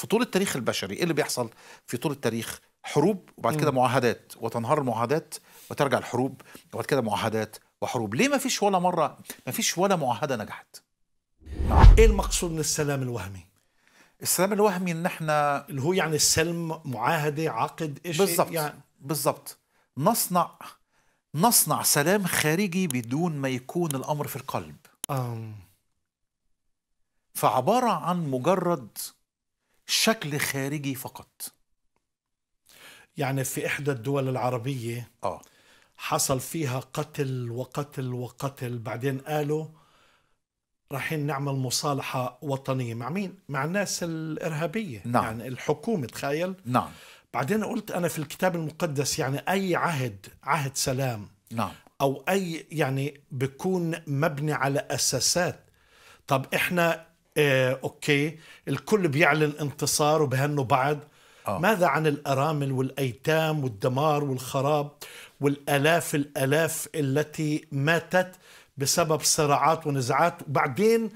في طول التاريخ البشري ايه اللي بيحصل في طول التاريخ حروب وبعد كده معاهدات وتنهار المعاهدات وترجع الحروب وبعد كده معاهدات وحروب ليه ما فيش ولا مره ما فيش ولا معاهده نجحت ايه المقصود من السلام الوهمي السلام الوهمي ان احنا اللي هو يعني السلم معاهده عقد ايش إيه؟ بالظبط يعني بالظبط نصنع نصنع سلام خارجي بدون ما يكون الامر في القلب آم. فعباره عن مجرد شكل خارجي فقط يعني في إحدى الدول العربية آه. حصل فيها قتل وقتل وقتل بعدين قالوا رايحين نعمل مصالحة وطنية مع مين؟ مع الناس الإرهابية نعم. يعني الحكومة تخيل نعم بعدين قلت أنا في الكتاب المقدس يعني أي عهد عهد سلام نعم أو أي يعني بكون مبني على أساسات طب إحنا آه، اوكي الكل بيعلن انتصار وبهنوا بعض آه. ماذا عن الارامل والايتام والدمار والخراب والالاف الالاف التي ماتت بسبب صراعات ونزاعات وبعدين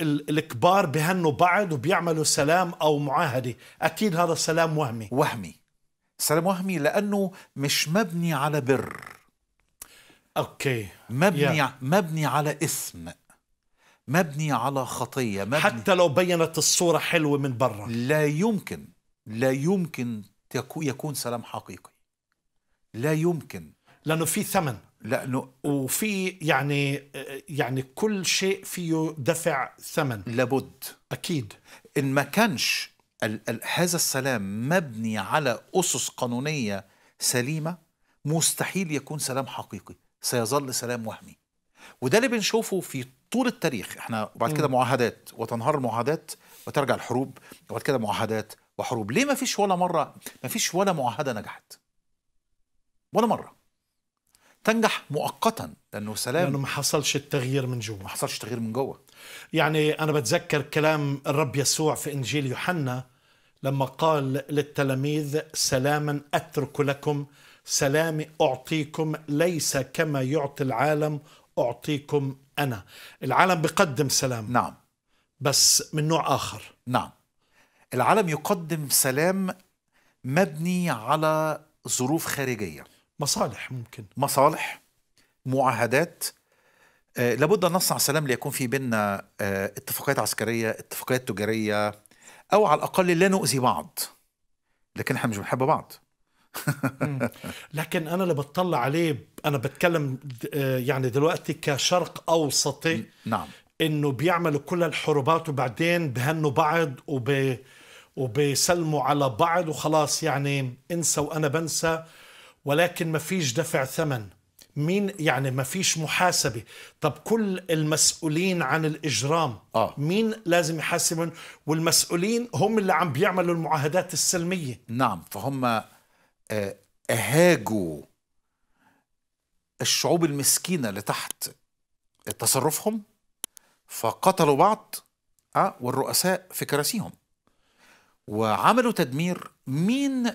الكبار بهنوا بعض وبيعملوا سلام او معاهده اكيد هذا سلام وهمي وهمي سلام وهمي لانه مش مبني على بر اوكي مبني yeah. مبني على اسم مبني على خطية مبني حتى لو بينت الصورة حلوة من برا لا يمكن لا يمكن يكون سلام حقيقي لا يمكن لأنه في ثمن لأنه وفي يعني يعني كل شيء فيه دفع ثمن لابد أكيد إن ما كانش ال ال هذا السلام مبني على أسس قانونية سليمة مستحيل يكون سلام حقيقي سيظل سلام وهمي وده اللي بنشوفه في طول التاريخ احنا وبعد كده معاهدات وتنهار المعاهدات وترجع الحروب وبعد كده معاهدات وحروب ليه ما فيش ولا مره ما فيش ولا معاهده نجحت ولا مره تنجح مؤقتا لانه سلام لانه ما حصلش التغيير من جوه ما حصلش تغيير من جوه يعني انا بتذكر كلام الرب يسوع في انجيل يوحنا لما قال للتلاميذ سلاما اترك لكم سلامي اعطيكم ليس كما يعطي العالم أعطيكم أنا العالم بقدم سلام نعم بس من نوع آخر نعم العالم يقدم سلام مبني على ظروف خارجية مصالح ممكن مصالح معاهدات آه لابد أن نصنع سلام ليكون في بيننا آه اتفاقيات عسكرية اتفاقيات تجارية أو على الأقل لا نؤذي بعض لكن احنا مش بنحب بعض لكن انا اللي بتطلع عليه انا بتكلم آه، يعني دلوقتي كشرق اوسطي نعم انه بيعملوا كل الحروبات وبعدين بهنوا بعض وب وبيسلموا على بعض وخلاص يعني انسى وانا بنسى ولكن ما فيش دفع ثمن مين يعني ما فيش محاسبة طب كل المسؤولين عن الإجرام آه. مين لازم يحاسبهم والمسؤولين هم اللي عم بيعملوا المعاهدات السلمية نعم فهم آه، اهاجوا الشعوب المسكينه لتحت تصرفهم فقتلوا بعض آه، والرؤساء في كراسيهم وعملوا تدمير مين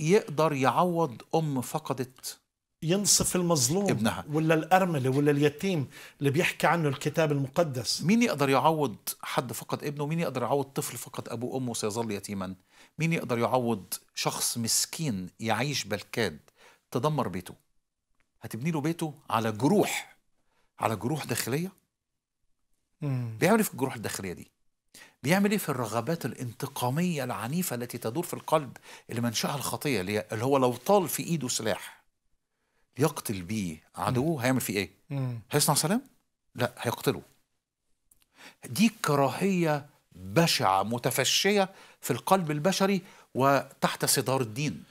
يقدر يعوض ام فقدت ينصف المظلوم ابنها ولا الارمله ولا اليتيم اللي بيحكي عنه الكتاب المقدس مين يقدر يعوض حد فقد ابنه مين يقدر يعوض طفل فقد ابوه وامه سيظل يتيما مين يقدر يعوض شخص مسكين يعيش بالكاد تدمر بيته هتبني له بيته على جروح على جروح داخليه بيعمل ايه في الجروح الداخليه دي بيعمل ايه في الرغبات الانتقاميه العنيفه التي تدور في القلب اللي منشاها الخطيه اللي هو لو طال في ايده سلاح يقتل بيه عدوه هيعمل فيه ايه هيصنع سلام لا هيقتله دي كراهيه بشعه متفشيه في القلب البشري وتحت صدار الدين